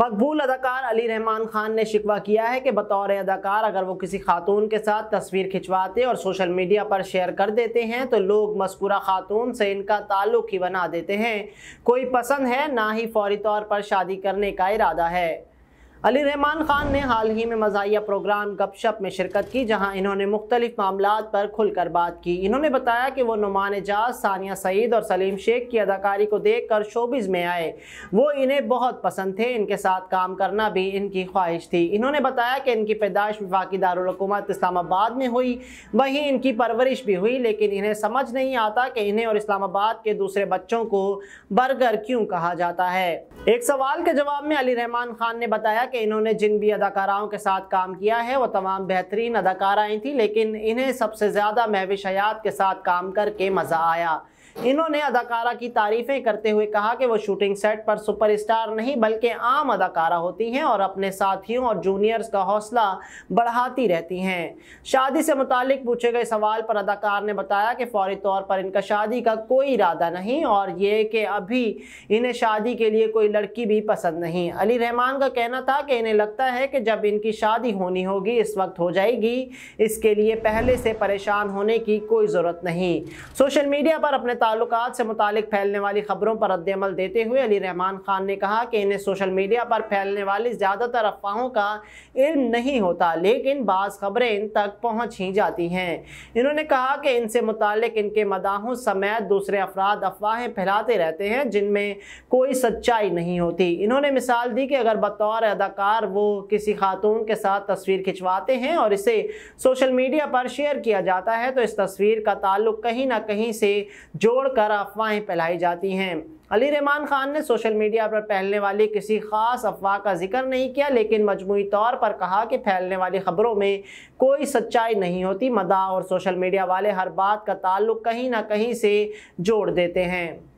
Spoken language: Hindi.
मकबूल अदाकार अली रहमान खान ने शिकवा किया है कि बतौर अदाकार अगर वो किसी खातून के साथ तस्वीर खिंचवाते और सोशल मीडिया पर शेयर कर देते हैं तो लोग मस्कुरा खातून से इनका ताल्लुक ही बना देते हैं कोई पसंद है ना ही फौरी तौर पर शादी करने का इरादा है अली रहमान खान ने हाल ही में मजाही प्रोग्राम गपशप में शिरकत की जहां इन्होंने मुख्तलिफ मामला पर खुलकर बात की इन्होंने बताया कि वो नुमान एजाज सानिया सईद और सलीम शेख की अदाकारी को देख कर शोबिज़ में आए वो इन्हें बहुत पसंद थे इनके साथ काम करना भी इनकी ख्वाहिश थी इन्होंने बताया कि इनकी पैदाइश विफाकी दारकूमत इस्लामाबाद में हुई वहीं इनकी परवरिश भी हुई लेकिन इन्हें समझ नहीं आता कि इन्हें और इस्लामाबाद के दूसरे बच्चों को बर्गर क्यों कहा जाता है एक सवाल के जवाब में अली रहमान खान ने बताया कि इन्होंने जिन भी अदाकाराओं के साथ काम किया है वो तमाम बेहतरीन अदाकाराएं थी लेकिन इन्हें सबसे ज़्यादा महविश हयात के साथ काम करके मज़ा आया इन्होंने अदाकारा की तारीफें करते हुए कहा कि वो शूटिंग सेट पर सुपरस्टार नहीं बल्कि आम अदाकारा होती हैं और अपने साथियों और जूनियर्स का हौसला बढ़ाती रहती हैं शादी से मुतालिक पूछे गए सवाल पर अदाकार ने बताया कि फौरी तौर पर इनका शादी का कोई इरादा नहीं और ये कि अभी इन्हें शादी के लिए कोई लड़की भी पसंद नहीं अली रहमान का कहना था कि इन्हें लगता है कि जब इनकी शादी होनी होगी इस वक्त हो जाएगी इसके लिए पहले से परेशान होने की कोई ज़रूरत नहीं सोशल मीडिया पर अपने ताल्लुक से मुतल फैलने वाली खबरों पर रद्दमल देते हुए अली रहमान खान ने कहा कि इन्हें सोशल मीडिया पर फैलने वाली ज़्यादातर अफवाहों का इल्म नहीं होता लेकिन बाज़ खबरें इन तक पहुँच ही जाती हैं इन्होंने कहा कि इनसे मुतल इनके मदाहों समेत दूसरे अफराद अफवाहें फैलाते रहते हैं जिनमें कोई सच्चाई नहीं होती इन्होंने मिसाल दी कि अगर बतौर अदाकार वो किसी खातून के साथ तस्वीर खिंचवाते हैं और इसे सोशल मीडिया पर शेयर किया जाता है तो इस तस्वीर का ताल्लुक कहीं ना कहीं से जो जोड़कर अफवाहें फैलाई जाती हैं अली रहमान खान ने सोशल मीडिया पर फैलने वाली किसी खास अफवाह का जिक्र नहीं किया लेकिन मजमू तौर पर कहा कि फैलने वाली खबरों में कोई सच्चाई नहीं होती मदा और सोशल मीडिया वाले हर बात का ताल्लुक कहीं ना कहीं से जोड़ देते हैं